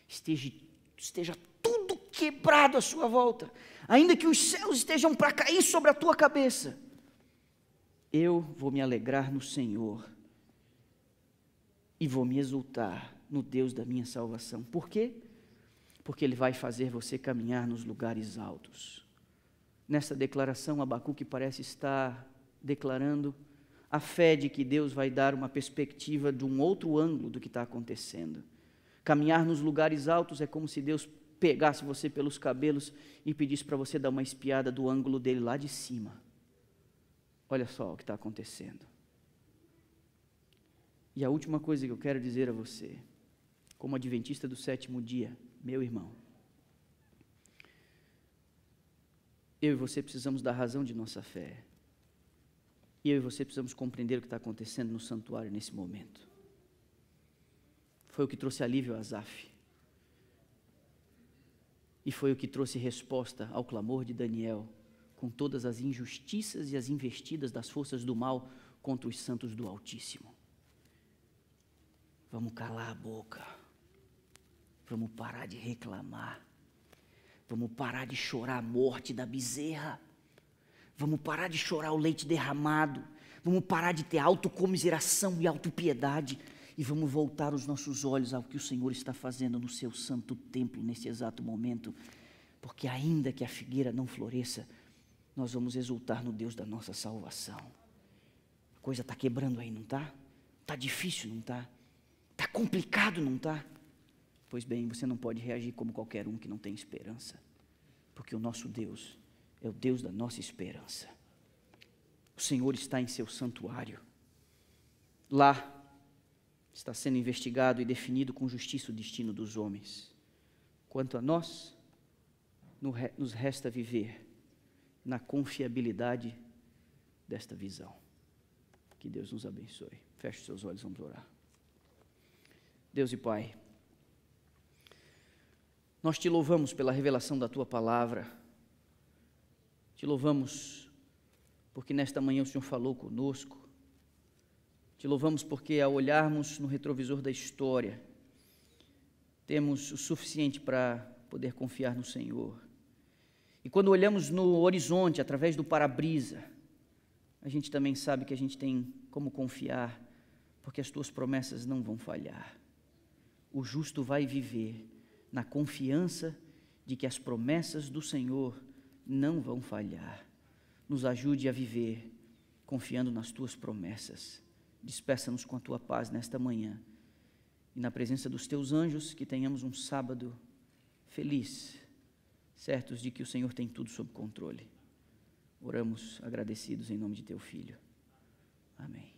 esteja, esteja tudo quebrado à sua volta, ainda que os céus estejam para cair sobre a tua cabeça, eu vou me alegrar no Senhor e vou me exultar no Deus da minha salvação. Por quê? porque ele vai fazer você caminhar nos lugares altos. Nessa declaração, Abacuque parece estar declarando a fé de que Deus vai dar uma perspectiva de um outro ângulo do que está acontecendo. Caminhar nos lugares altos é como se Deus pegasse você pelos cabelos e pedisse para você dar uma espiada do ângulo dele lá de cima. Olha só o que está acontecendo. E a última coisa que eu quero dizer a você, como adventista do sétimo dia, meu irmão. Eu e você precisamos da razão de nossa fé. E eu e você precisamos compreender o que está acontecendo no santuário nesse momento. Foi o que trouxe alívio a Azaf. E foi o que trouxe resposta ao clamor de Daniel, com todas as injustiças e as investidas das forças do mal contra os santos do Altíssimo. Vamos calar a boca. Vamos parar de reclamar. Vamos parar de chorar a morte da bezerra. Vamos parar de chorar o leite derramado. Vamos parar de ter autocomiseração e autopiedade. E vamos voltar os nossos olhos ao que o Senhor está fazendo no seu santo templo nesse exato momento. Porque, ainda que a figueira não floresça, nós vamos exultar no Deus da nossa salvação. A coisa está quebrando aí, não está? Está difícil, não está? Está complicado, não está? Pois bem, você não pode reagir como qualquer um que não tem esperança, porque o nosso Deus é o Deus da nossa esperança. O Senhor está em seu santuário. Lá está sendo investigado e definido com justiça o destino dos homens. Quanto a nós, nos resta viver na confiabilidade desta visão. Que Deus nos abençoe. Feche seus olhos, vamos orar. Deus e Pai. Nós te louvamos pela revelação da tua palavra. Te louvamos porque nesta manhã o Senhor falou conosco. Te louvamos porque, ao olharmos no retrovisor da história, temos o suficiente para poder confiar no Senhor. E quando olhamos no horizonte, através do para-brisa, a gente também sabe que a gente tem como confiar, porque as tuas promessas não vão falhar. O justo vai viver na confiança de que as promessas do Senhor não vão falhar. Nos ajude a viver confiando nas tuas promessas. Despeça-nos com a tua paz nesta manhã e na presença dos teus anjos, que tenhamos um sábado feliz, certos de que o Senhor tem tudo sob controle. Oramos agradecidos em nome de teu filho. Amém.